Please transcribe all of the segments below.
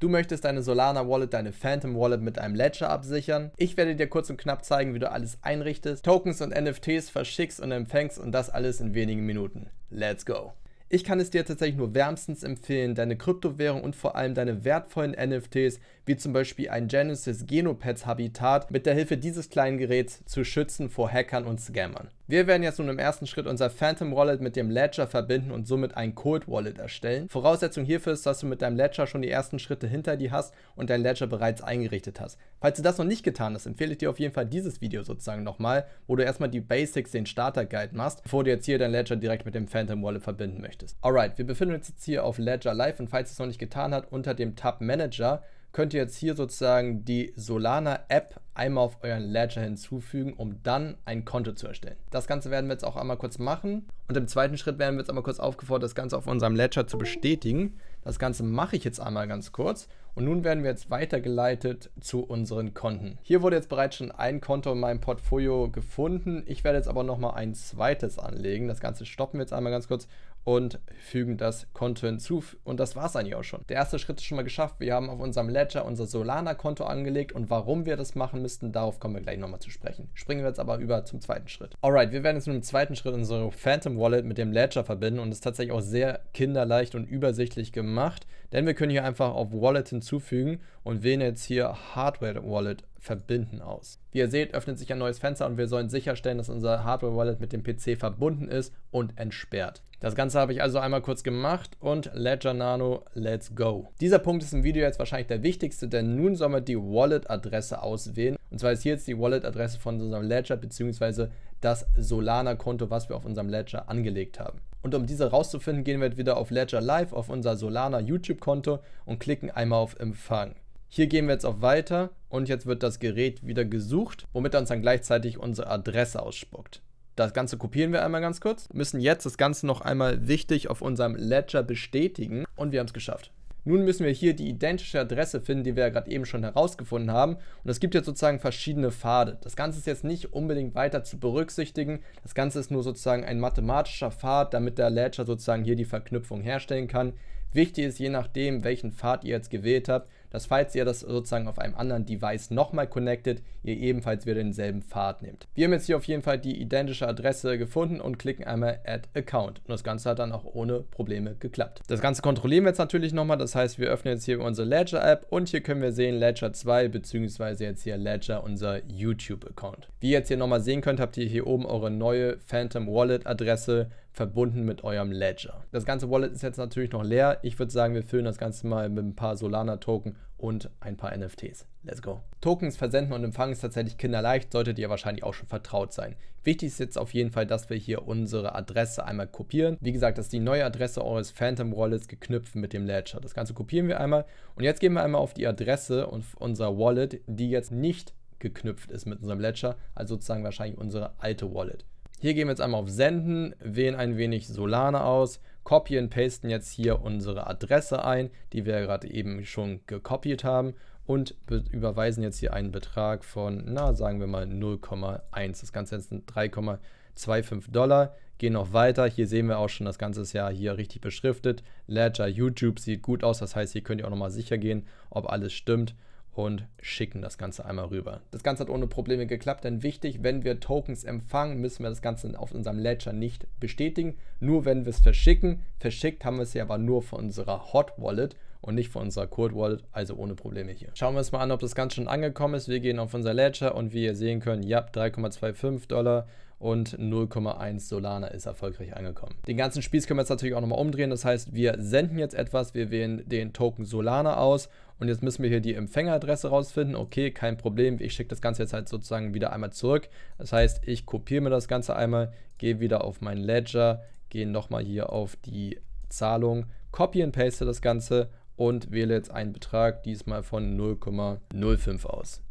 Du möchtest deine Solana Wallet, deine Phantom Wallet mit einem Ledger absichern. Ich werde dir kurz und knapp zeigen, wie du alles einrichtest, Tokens und NFTs verschickst und empfängst und das alles in wenigen Minuten. Let's go! Ich kann es dir tatsächlich nur wärmstens empfehlen, deine Kryptowährung und vor allem deine wertvollen NFTs, wie zum Beispiel ein Genesis Genopads Habitat, mit der Hilfe dieses kleinen Geräts zu schützen vor Hackern und Scammern. Wir werden jetzt nun im ersten Schritt unser Phantom Wallet mit dem Ledger verbinden und somit ein Cold Wallet erstellen. Voraussetzung hierfür ist, dass du mit deinem Ledger schon die ersten Schritte hinter dir hast und dein Ledger bereits eingerichtet hast. Falls du das noch nicht getan hast, empfehle ich dir auf jeden Fall dieses Video sozusagen nochmal, wo du erstmal die Basics, den Starter Guide machst, bevor du jetzt hier dein Ledger direkt mit dem Phantom Wallet verbinden möchtest. Alright, wir befinden uns jetzt hier auf Ledger Live und falls du es noch nicht getan hast, unter dem Tab Manager könnt ihr jetzt hier sozusagen die Solana-App einmal auf euren Ledger hinzufügen, um dann ein Konto zu erstellen. Das Ganze werden wir jetzt auch einmal kurz machen und im zweiten Schritt werden wir jetzt einmal kurz aufgefordert, das Ganze auf unserem Ledger zu bestätigen. Das Ganze mache ich jetzt einmal ganz kurz und nun werden wir jetzt weitergeleitet zu unseren Konten. Hier wurde jetzt bereits schon ein Konto in meinem Portfolio gefunden. Ich werde jetzt aber nochmal ein zweites anlegen. Das Ganze stoppen wir jetzt einmal ganz kurz und fügen das Konto hinzu. Und das war es eigentlich auch schon. Der erste Schritt ist schon mal geschafft. Wir haben auf unserem Ledger unser Solana-Konto angelegt und warum wir das machen müssten, darauf kommen wir gleich nochmal zu sprechen. Springen wir jetzt aber über zum zweiten Schritt. Alright, wir werden jetzt mit dem zweiten Schritt unsere Phantom Wallet mit dem Ledger verbinden und das ist tatsächlich auch sehr kinderleicht und übersichtlich gemacht, denn wir können hier einfach auf Wallet hinzufügen und wählen jetzt hier Hardware Wallet verbinden aus. Wie ihr seht, öffnet sich ein neues Fenster und wir sollen sicherstellen, dass unser Hardware Wallet mit dem PC verbunden ist und entsperrt. Das Ganze habe ich also einmal kurz gemacht und Ledger Nano, let's go. Dieser Punkt ist im Video jetzt wahrscheinlich der wichtigste, denn nun soll man die Wallet-Adresse auswählen. Und zwar ist hier jetzt die Wallet-Adresse von unserem Ledger bzw. das Solana-Konto, was wir auf unserem Ledger angelegt haben. Und um diese rauszufinden, gehen wir jetzt wieder auf Ledger Live, auf unser Solana YouTube-Konto und klicken einmal auf Empfang. Hier gehen wir jetzt auf Weiter und jetzt wird das Gerät wieder gesucht, womit er uns dann gleichzeitig unsere Adresse ausspuckt. Das Ganze kopieren wir einmal ganz kurz, müssen jetzt das Ganze noch einmal wichtig auf unserem Ledger bestätigen und wir haben es geschafft. Nun müssen wir hier die identische Adresse finden, die wir ja gerade eben schon herausgefunden haben. Und es gibt jetzt sozusagen verschiedene Pfade. Das Ganze ist jetzt nicht unbedingt weiter zu berücksichtigen. Das Ganze ist nur sozusagen ein mathematischer Pfad, damit der Ledger sozusagen hier die Verknüpfung herstellen kann. Wichtig ist je nachdem, welchen Pfad ihr jetzt gewählt habt, dass falls ihr das sozusagen auf einem anderen Device nochmal connectet, ihr ebenfalls wieder denselben Pfad nehmt. Wir haben jetzt hier auf jeden Fall die identische Adresse gefunden und klicken einmal Add Account. Und das Ganze hat dann auch ohne Probleme geklappt. Das Ganze kontrollieren wir jetzt natürlich nochmal. Das heißt, wir öffnen jetzt hier unsere Ledger App und hier können wir sehen Ledger 2 bzw. jetzt hier Ledger unser YouTube Account. Wie ihr jetzt hier nochmal sehen könnt, habt ihr hier oben eure neue Phantom Wallet Adresse verbunden mit eurem Ledger. Das ganze Wallet ist jetzt natürlich noch leer. Ich würde sagen, wir füllen das Ganze mal mit ein paar Solana-Token und ein paar NFTs. Let's go. Tokens versenden und empfangen ist tatsächlich kinderleicht, solltet ihr wahrscheinlich auch schon vertraut sein. Wichtig ist jetzt auf jeden Fall, dass wir hier unsere Adresse einmal kopieren. Wie gesagt, das ist die neue Adresse eures Phantom Wallets geknüpft mit dem Ledger. Das Ganze kopieren wir einmal und jetzt gehen wir einmal auf die Adresse und unser Wallet, die jetzt nicht geknüpft ist mit unserem Ledger, also sozusagen wahrscheinlich unsere alte Wallet. Hier gehen wir jetzt einmal auf Senden, wählen ein wenig Solana aus, copy und pasten jetzt hier unsere Adresse ein, die wir gerade eben schon gekopiert haben und überweisen jetzt hier einen Betrag von, na, sagen wir mal 0,1. Das Ganze jetzt sind 3,25 Dollar. Gehen noch weiter. Hier sehen wir auch schon, das Ganze Jahr hier richtig beschriftet. Ledger YouTube sieht gut aus. Das heißt, hier könnt ihr auch nochmal sicher gehen, ob alles stimmt und schicken das Ganze einmal rüber. Das Ganze hat ohne Probleme geklappt, denn wichtig, wenn wir Tokens empfangen, müssen wir das Ganze auf unserem Ledger nicht bestätigen. Nur wenn wir es verschicken. Verschickt haben wir es ja aber nur von unserer Hot Wallet und nicht von unserer Cold Wallet, also ohne Probleme hier. Schauen wir uns mal an, ob das Ganze schon angekommen ist. Wir gehen auf unser Ledger und wie ihr sehen könnt, ja, 3,25 Dollar und 0,1 Solana ist erfolgreich angekommen. Den ganzen Spieß können wir jetzt natürlich auch nochmal umdrehen. Das heißt, wir senden jetzt etwas, wir wählen den Token Solana aus und jetzt müssen wir hier die Empfängeradresse rausfinden. Okay, kein Problem. Ich schicke das Ganze jetzt halt sozusagen wieder einmal zurück. Das heißt, ich kopiere mir das Ganze einmal, gehe wieder auf meinen Ledger, gehe nochmal hier auf die Zahlung, copy and paste das Ganze und wähle jetzt einen Betrag diesmal von 0,05 aus.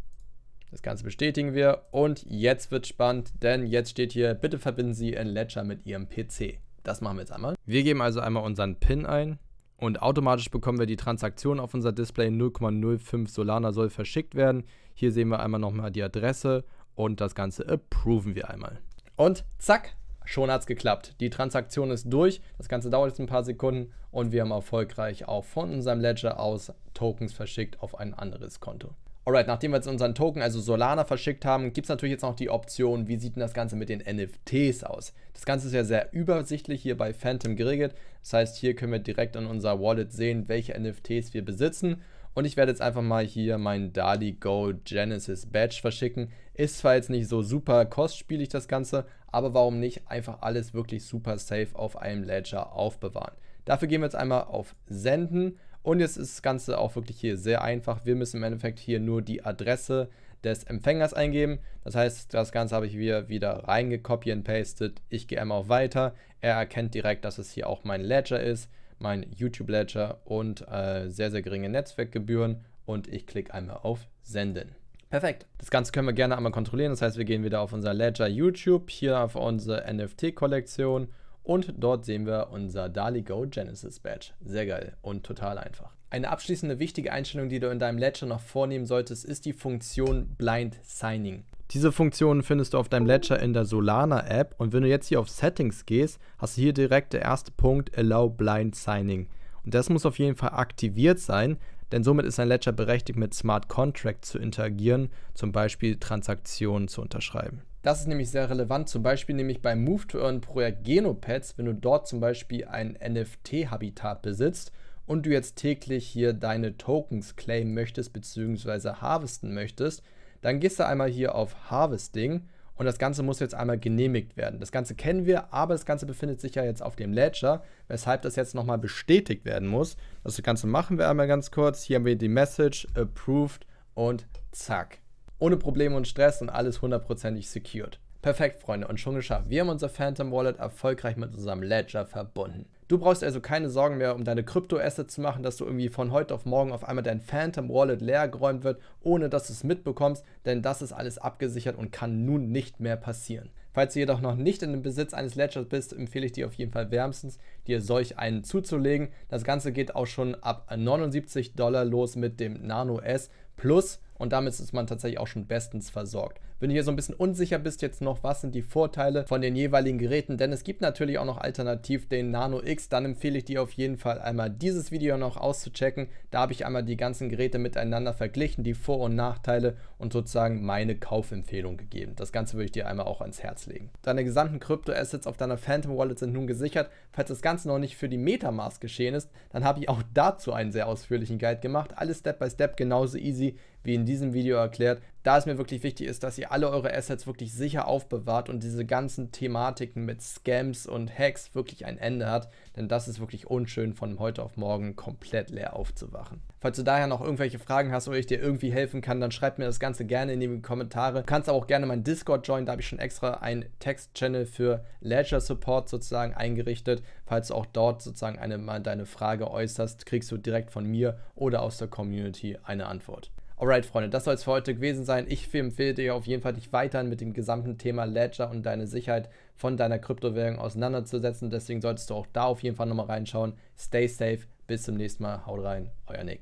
Das Ganze bestätigen wir und jetzt wird spannend, denn jetzt steht hier, bitte verbinden Sie Ihren Ledger mit Ihrem PC. Das machen wir jetzt einmal. Wir geben also einmal unseren PIN ein und automatisch bekommen wir die Transaktion auf unser Display 0,05 Solana soll verschickt werden. Hier sehen wir einmal nochmal die Adresse und das Ganze approven wir einmal. Und zack, schon hat es geklappt. Die Transaktion ist durch, das Ganze dauert jetzt ein paar Sekunden und wir haben erfolgreich auch von unserem Ledger aus Tokens verschickt auf ein anderes Konto. Alright, nachdem wir jetzt unseren Token, also Solana, verschickt haben, gibt es natürlich jetzt noch die Option, wie sieht denn das Ganze mit den NFTs aus? Das Ganze ist ja sehr übersichtlich hier bei Phantom geregelt. Das heißt, hier können wir direkt in unser Wallet sehen, welche NFTs wir besitzen und ich werde jetzt einfach mal hier meinen Dali Go Genesis Badge verschicken. Ist zwar jetzt nicht so super kostspielig das Ganze, aber warum nicht einfach alles wirklich super safe auf einem Ledger aufbewahren. Dafür gehen wir jetzt einmal auf Senden und jetzt ist das Ganze auch wirklich hier sehr einfach. Wir müssen im Endeffekt hier nur die Adresse des Empfängers eingeben. Das heißt, das Ganze habe ich hier wieder reingekopiert und pastet. Ich gehe einmal auf Weiter. Er erkennt direkt, dass es hier auch mein Ledger ist mein YouTube Ledger und äh, sehr, sehr geringe Netzwerkgebühren und ich klicke einmal auf Senden. Perfekt. Das Ganze können wir gerne einmal kontrollieren. Das heißt, wir gehen wieder auf unser Ledger YouTube, hier auf unsere NFT-Kollektion und dort sehen wir unser DALI Go Genesis Badge. Sehr geil und total einfach. Eine abschließende wichtige Einstellung, die du in deinem Ledger noch vornehmen solltest, ist die Funktion Blind Signing. Diese Funktionen findest du auf deinem Ledger in der Solana App und wenn du jetzt hier auf Settings gehst, hast du hier direkt der erste Punkt Allow Blind Signing. Und das muss auf jeden Fall aktiviert sein, denn somit ist ein Ledger berechtigt, mit Smart Contracts zu interagieren, zum Beispiel Transaktionen zu unterschreiben. Das ist nämlich sehr relevant, zum Beispiel nämlich beim Move to Earn Projekt Genopads, wenn du dort zum Beispiel ein NFT-Habitat besitzt und du jetzt täglich hier deine Tokens claimen möchtest bzw. harvesten möchtest, dann gehst du einmal hier auf Harvesting und das Ganze muss jetzt einmal genehmigt werden. Das Ganze kennen wir, aber das Ganze befindet sich ja jetzt auf dem Ledger, weshalb das jetzt nochmal bestätigt werden muss. Das Ganze machen wir einmal ganz kurz. Hier haben wir die Message, Approved und zack. Ohne Probleme und Stress und alles hundertprozentig secured. Perfekt, Freunde, und schon geschafft. Wir haben unser Phantom Wallet erfolgreich mit unserem Ledger verbunden. Du brauchst also keine Sorgen mehr um deine Kryptoassets zu machen, dass du irgendwie von heute auf morgen auf einmal dein Phantom Wallet leer geräumt wird, ohne dass du es mitbekommst, denn das ist alles abgesichert und kann nun nicht mehr passieren. Falls du jedoch noch nicht in dem Besitz eines Ledgers bist, empfehle ich dir auf jeden Fall wärmstens, dir solch einen zuzulegen. Das Ganze geht auch schon ab 79 Dollar los mit dem Nano S Plus und damit ist man tatsächlich auch schon bestens versorgt. Wenn du hier so ein bisschen unsicher bist jetzt noch, was sind die Vorteile von den jeweiligen Geräten, denn es gibt natürlich auch noch alternativ den Nano X, dann empfehle ich dir auf jeden Fall einmal dieses Video noch auszuchecken. Da habe ich einmal die ganzen Geräte miteinander verglichen, die Vor- und Nachteile und sozusagen meine Kaufempfehlung gegeben. Das Ganze würde ich dir einmal auch ans Herz legen. Deine gesamten Kryptoassets auf deiner Phantom Wallet sind nun gesichert. Falls das Ganze noch nicht für die Metamask geschehen ist, dann habe ich auch dazu einen sehr ausführlichen Guide gemacht. Alles Step by Step, genauso easy wie in diesem Video erklärt, da es mir wirklich wichtig ist, dass ihr alle eure Assets wirklich sicher aufbewahrt und diese ganzen Thematiken mit Scams und Hacks wirklich ein Ende hat, denn das ist wirklich unschön, von heute auf morgen komplett leer aufzuwachen. Falls du daher noch irgendwelche Fragen hast oder ich dir irgendwie helfen kann, dann schreib mir das Ganze gerne in die Kommentare. Du kannst aber auch gerne meinen Discord joinen, da habe ich schon extra einen Text-Channel für Ledger Support sozusagen eingerichtet. Falls du auch dort sozusagen eine, mal deine Frage äußerst, kriegst du direkt von mir oder aus der Community eine Antwort. Alright, Freunde, das soll es für heute gewesen sein. Ich empfehle dir auf jeden Fall, dich weiterhin mit dem gesamten Thema Ledger und deine Sicherheit von deiner Kryptowährung auseinanderzusetzen. Deswegen solltest du auch da auf jeden Fall nochmal reinschauen. Stay safe, bis zum nächsten Mal. Haut rein, euer Nick.